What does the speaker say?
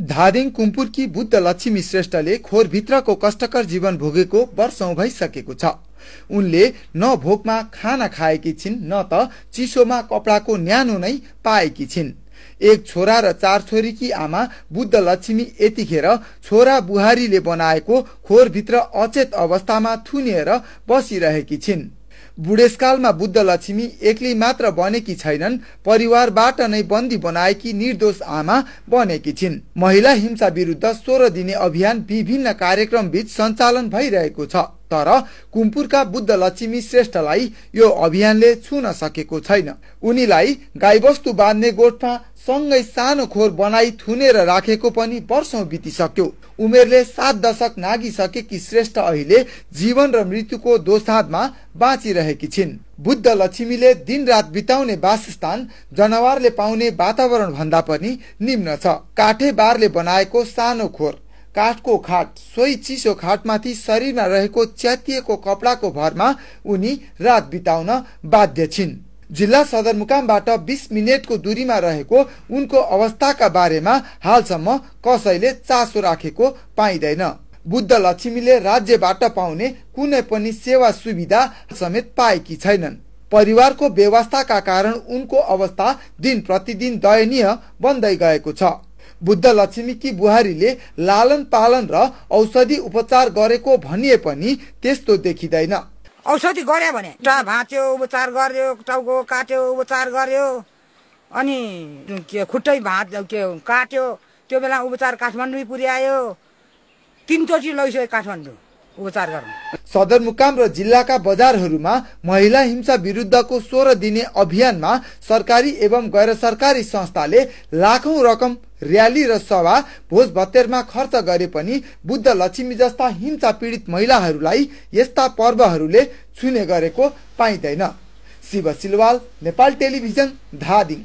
धादिङ कुम्पुरकी बुद्ध लक्ष्मी श्रेष्ठले खोरभित्रको कष्टकर जीवन भोगेको वर्षौं भइसकेको छ उनले न भोकमा खाना खाएकी छिन् न त चिसोमा कपडाको न्यानो नै पाएकी छिन् एक छोरा र चार छोरीकी आमा बुद्ध लक्ष्मी यतिखेर छोरा बुहारीले बनाएको खोरभित्र अचेत अवस्थामा थुनिएर बसिरहेकी छिन् बुढेसकालमा बुद्ध लक्ष्मी एक्लै मात्र बनेकी छैनन् परिवारबाट नै बन्दी बनाएकी निर्दोष आमा बनेकी छिन् महिला हिंसा विरुद्ध सोह्र दिने अभियान विभिन्न कार्यक्रम बीच सञ्चालन भइरहेको छ तर कुम्पुरका बुद्ध लक्ष्मी श्रेष्ठलाई यो अभियानले छुन सकेको छैन उनीलाई गाईवस्तु बाँध्ने गोठमा सँगै सानो खोर बनाई थुनेर राखेको पनि वर्ष बितिसक्यो उमेरले सात दशक नागिसकेकी श्रेष्ठ अहिले जीवन र मृत्युको दोसाँधमा बाँचिरहेकी छिन् बुद्ध लक्ष्मीले दिनरात बिताउने वासस्थान जनावरले पाउने वातावरण भन्दा पनि निम्न छ काठे बारले बनाएको सानो खोर काठको खाट सोही चिसो खाटमाथि शरीरमा रहेको च्यातिएको कपडाको भरमा उनी रात बिताउन बाध्य छिन् जिल्ला सदरमुकामबाट बिस मिनटको दूरीमा रहेको उनको अवस्थाका बारेमा हालसम्म कसैले चासो राखेको पाइँदैन बुद्ध लक्ष्मीले राज्यबाट पाउने कुनै पनि सेवा सुविधा समेत पाएकी छैनन् परिवारको व्यवस्थाका कारण उनको अवस्था दिन प्रतिदिन दयनीय बन्दै गएको छ बुद्ध लक्ष्मीकी बुहारीले लालन पालन र औषधि उपचार गरेको भनिए पनि त्यस्तो देखिँदैन औषधि गरे भने भाँच्यो उपचार गर्यो टाउको काट्यो उपचार गर्यो अनि के खुट्टै भाँच के काट्यो त्यो बेला उपचार काठमाडौँ पुर्यायो तिनचोटि लैसक्यो काठमाडौँ उपचार गर्नु सदरमुकाम र जिल्लाका बजारहरूमा महिला हिंसा विरुद्धको सोह्र दिने अभियानमा सरकारी एवं गैर सरकारी संस्थाले लाखौं रकम र्याली र सभा भोज भत्तेरमा खर्च गरे पनि बुद्ध लक्ष्मी जस्ता हिंसा पीडित महिलाहरूलाई यस्ता पर्वहरूले छुने गरेको पाइँदैन शिव सिलवाल नेपाल टेलिभिजन धादिङ